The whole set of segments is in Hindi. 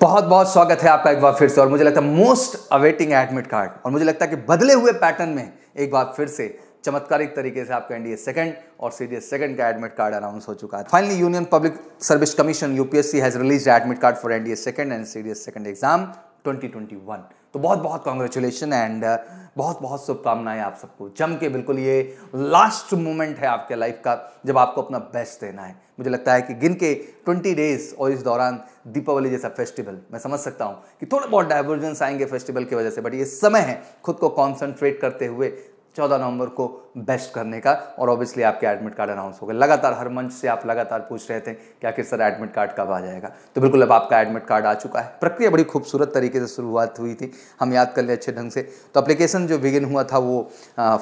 बहुत बहुत स्वागत है आपका एक बार फिर से और मुझे लगता है मोस्ट अवेटिंग एडमिट कार्ड और मुझे लगता है कि बदले हुए पैटर्न में एक बार फिर से चमत्कारिक तरीके से आपका एनडीए सेकंड और सीडीएस सेकंड का एडमिट कार्ड अनाउंस हो चुका है finally union public service commission UPSC has release admit card for NDA second and CDS second exam twenty तो बहुत बहुत कॉन्ग्रेचुलेशन एंड uh, बहुत बहुत शुभकामनाएं आप सबको जम के बिल्कुल ये लास्ट मोमेंट है आपके लाइफ का जब आपको अपना बेस्ट देना है मुझे लगता है कि गिन के ट्वेंटी डेज और इस दौरान दीपावली जैसा फेस्टिवल मैं समझ सकता हूँ कि थोड़े बहुत डाइवर्जेंस आएंगे फेस्टिवल की वजह से बट ये समय है खुद को कॉन्सेंट्रेट करते हुए चौदह नवंबर को बेस्ट करने का और ऑब्वियसली आपके एडमिट कार्ड अनाउंस हो गया लगातार हर मंच से आप लगातार पूछ रहे थे कि आखिर सर एडमिट कार्ड कब आ जाएगा तो बिल्कुल अब आपका एडमिट कार्ड आ चुका है प्रक्रिया बड़ी खूबसूरत तरीके से शुरुआत हुई थी हम याद कर लें अच्छे ढंग से तो अप्लीकेशन जो बिगिन हुआ था वो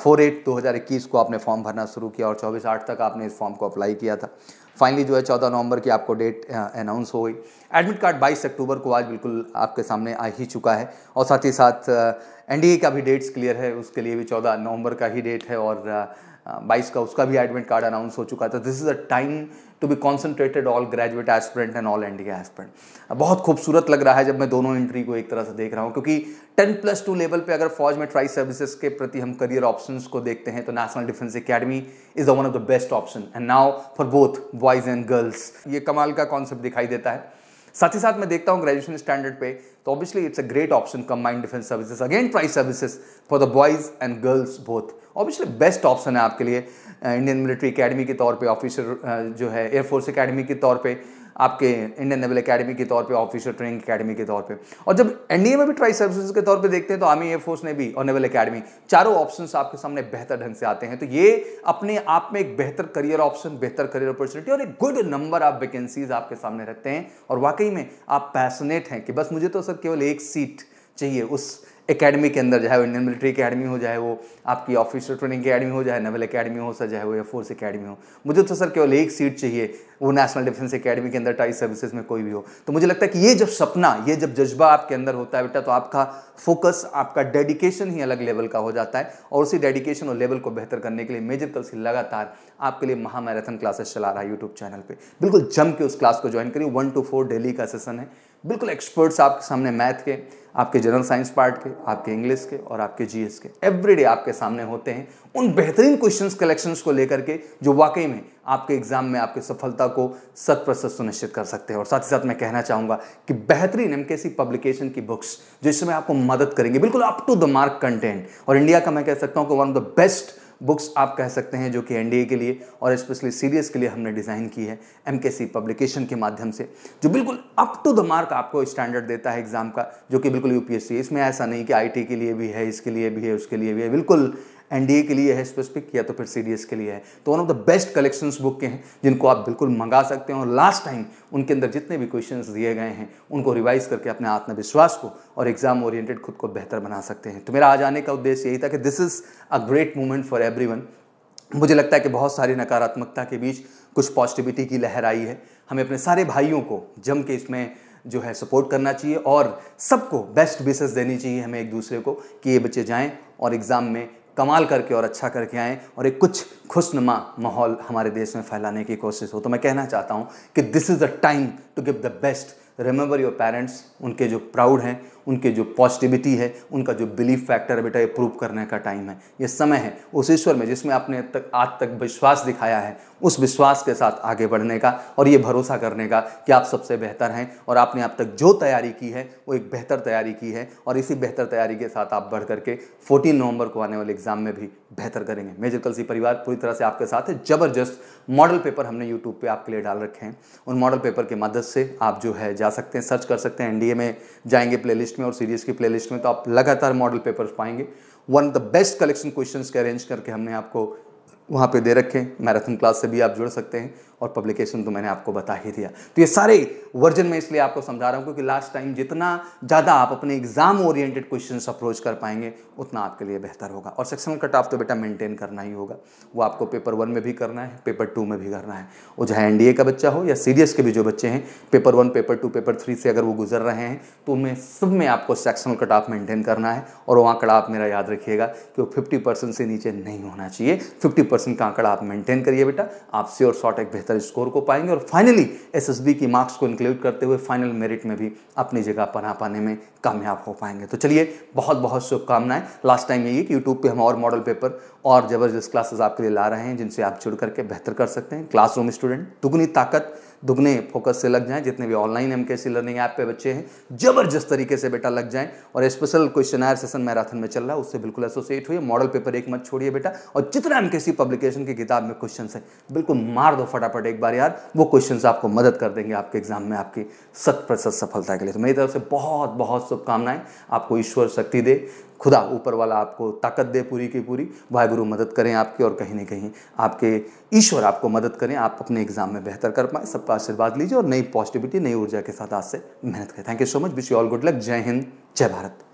फोर एट दो हज़ार इक्कीस को आपने फॉर्म भरना शुरू किया और चौबीस आठ तक आपने इस फॉर्म को अप्लाई किया था फाइनली जो है चौदह नवंबर की आपको डेट अनाउंस uh, हो गई एडमिट कार्ड बाईस अक्टूबर को आज बिल्कुल आपके सामने आ ही चुका है और साथ ही साथ एनडीए uh, का भी डेट्स क्लियर है उसके लिए भी चौदह नवंबर का ही डेट है और uh, बाईस का उसका भी एडमिट कार्ड अनाउंस हो चुका था this is a time to be concentrated all graduate aspirant and all India aspirant बहुत खूबसूरत लग रहा है जब मैं दोनों एंट्री को एक तरह से देख रहा हूँ क्योंकि टेन प्लस टू लेवल पे अगर फौज में ट्राई सर्विसेज के प्रति हम करियर ऑप्शन को देखते हैं तो national defence academy is the one of the best option and now for both boys and girls ये कमाल का कॉन्सेप्ट दिखाई देता है साथ ही साथ मैं देखता हूँ ग्रेजुएशन स्टैंडर्ड पे तो obviously it's a great option combined defence services again tri services for the boys and girls both obviously best option है आपके लिए इंडियन मिलिट्री अकेडमी के तौर पे ऑफिसर uh, जो है एयरफोर्स अकेडमी के तौर पे आपके इंडियन नेवल अकेडमी के तौर पे ऑफिसर ट्रेनिंग अकेडमी के तौर पे और जब एनडीए में भी ट्राई सर्विसेज के तौर पे देखते हैं तो आर्मी एयरफोर्स ने भी और नेवल अकेडमी चारों ऑप्शन आपके सामने बेहतर ढंग से आते हैं तो ये अपने आप में एक बेहतर करियर ऑप्शन बेहतर करियर अपॉर्चुनिटी और एक गुड नंबर ऑफ वैकेंसीज आपके सामने रखते हैं और वाकई में आप पैसनेट हैं कि बस मुझे तो सर केवल एक सीट चाहिए उस एकेडमी के अंदर चाहे वो इंडियन मिलिट्री अकेडमी हो चाहे वो आपकी ऑफिसर ट्रेनिंग अकेडमी हो चाहे नेवल अकेडमी हो सर चाहे वो एयरफोर्स अकेडमी हो मुझे तो सर केवल एक सीट चाहिए वो नेशनल डिफेंस अकेडमी के अंदर टाई सर्विसेज में कोई भी हो तो मुझे लगता है कि ये जब सपना ये जब जज्बा आपके अंदर होता है बेटा तो आपका फोकस आपका डेडिकेशन ही अलग लेवल का हो जाता है और उसी डेडिकेशन और लेवल को बेहतर करने के लिए मेजर कल से लगातार आपके लिए महामैराथन क्लासेस चला रहा है यूट्यूब चैनल पर बिल्कुल जम के उस क्लास को ज्वाइन करिए वन टू फोर डेली का सेशन है बिल्कुल एक्सपर्ट्स आपके सामने मैथ के आपके जनरल साइंस पार्ट के आपके इंग्लिश के और आपके जीएस के एवरीडे आपके सामने होते हैं उन बेहतरीन क्वेश्चंस कलेक्शंस को लेकर के जो वाकई में आपके एग्जाम में आपकी सफलता को शत प्रतिशत सुनिश्चित कर सकते हैं और साथ ही साथ मैं कहना चाहूँगा कि बेहतरीन एम पब्लिकेशन की बुक्स जो इस समय आपको मदद करेंगे बिल्कुल up to the mark content और इंडिया का मैं कह सकता हूँ कि one of the best books आप कह सकते हैं जो कि एनडीए के लिए और स्पेशली सीरियस के लिए हमने डिज़ाइन की है एम पब्लिकेशन के माध्यम से जो बिल्कुल अप टू द मार्क आपको स्टैंडर्ड देता है एग्ज़ाम का जो कि बिल्कुल यूपीएससी इसमें ऐसा नहीं कि आई के लिए भी है इसके लिए भी है उसके लिए भी है बिल्कुल एनडीए के लिए है स्पेसिफिक या तो फिर सीडीएस के लिए है तो one of the best collection book के हैं जिनको आप बिल्कुल मंगा सकते हैं और लास्ट टाइम उनके अंदर जितने भी क्वेश्चन दिए गए हैं उनको रिवाइज करके अपने आत्मविश्वास को और एग्जाम ओरिएंटेड खुद को बेहतर बना सकते हैं तो मेरा आज आने का उद्देश्य यही था कि this is a great movement for every मुझे लगता है कि बहुत सारी नकारात्मकता के बीच कुछ पॉजिटिविटी की लहर आई है हमें अपने सारे भाइयों को जम के इसमें जो है सपोर्ट करना चाहिए और सबको बेस्ट बेसेस देनी चाहिए हमें एक दूसरे को कि ये बच्चे जाएं और एग्ज़ाम में कमाल करके और अच्छा करके आएँ और एक कुछ खुशनुमा माहौल हमारे देश में फैलाने की कोशिश हो तो मैं कहना चाहता हूँ कि this is the time to give the best remember your parents उनके जो प्राउड हैं उनके जो पॉजिटिविटी है उनका जो बिलीफ फैक्टर है बेटा ये प्रूव करने का टाइम है ये समय है उस ईश्वर में जिसमें आपने तक आज तक विश्वास दिखाया है उस विश्वास के साथ आगे बढ़ने का और ये भरोसा करने का कि आप सबसे बेहतर हैं और आपने अब तक जो तैयारी की है वो एक बेहतर तैयारी की है और इसी बेहतर तैयारी के साथ आप बढ़ करके फोर्टीन नवंबर को आने वाले एग्जाम में भी बेहतर करेंगे मेजर कलसी परिवार पूरी तरह से आपके साथ है जबरदस्त मॉडल पेपर हमने यूट्यूब पर आपके लिए डाल रखे हैं उन मॉडल पेपर के मदद से आप जो है जा सकते हैं सर्च कर सकते हैं एनडीए में जाएंगे प्ले लिस्ट में और सीरीज़ की प्ले लिस्ट में तो आप लगातार मॉडल पेपर पाएंगे one of the best collection question के अरेंज करके हमने आपको वहाँ पे दे रखे हैं मैराथन क्लास से भी आप जुड़ सकते हैं और पब्लिकेशन तो मैंने आपको बता ही दिया तो ये सारे वर्जन में इसलिए आपको समझा रहा हूँ क्योंकि लास्ट टाइम जितना ज़्यादा आप अपने एग्जाम ओरिएंटेड क्वेश्चन अप्रोच कर पाएंगे उतना आपके लिए बेहतर होगा और सेक्शनल कट ऑफ तो बेटा मेंटेन करना ही होगा वो आपको पेपर वन में भी करना है पेपर टू में भी करना है वो चाहे एन का बच्चा हो या सी के भी जो बच्चे हैं paper one paper two paper three से अगर वो गुजर रहे हैं तो उनमें सब में आपको सेक्शनल कट ऑफ मेंटेन करना है और वहाँ आंकड़ा आप मेरा याद रखिएगा कि वो फिफ्टी से नीचे नहीं होना चाहिए फिफ्टी का आंकड़ा आप मेंटेन करिए बेटा आप और शॉर्ट एक बेहतर बेहतर स्कोर को पाएंगे और फाइनली एसएसबी की मार्क्स को इंक्लूड करते हुए फाइनल मेरिट में भी अपनी जगह बना पाने में कामयाब हो पाएंगे तो चलिए बहुत बहुत शुभकामनाएं लास्ट टाइम यही कि यूट्यूब पर हम और मॉडल पेपर और ज़बरदस्त क्लासेस आपके लिए ला रहे हैं जिनसे आप जुड़ करके बेहतर कर सकते हैं क्लासरूम स्टूडेंट दुगुनी ताकत दुगने फोकस से लग जाएं जितने भी ऑनलाइन एम लर्निंग ऐप पे बच्चे हैं जबरदस्त तरीके से बेटा लग जाएं और special questionnaire session marathon में चल रहा है उससे बिल्कुल एसोसिएट हुई मॉडल पेपर एक मत छोड़िए बेटा और जितना एम पब्लिकेशन की किताब में क्वेश्चन है बिल्कुल मार दो फटाफट एक बार यार वो क्वेश्चन आपको मदद कर देंगे आपके एग्जाम में आपकी शत प्रतिशत सफलता के लिए तो मेरी तरफ से बहुत बहुत शुभकामनाएं आपको ईश्वर शक्ति दे खुदा ऊपर वाला आपको ताकत दे पूरी की पूरी वाहेगुरु मदद करें आपकी और कहीं ना कहीं आपके ईश्वर आपको मदद करें आप अपने एग्जाम में बेहतर कर पाए सबका आशीर्वाद लीजिए और नई पॉजिटिविटी नई ऊर्जा के साथ आज से मेहनत करें thank you so much wish you all good luck जय हिंद जय भारत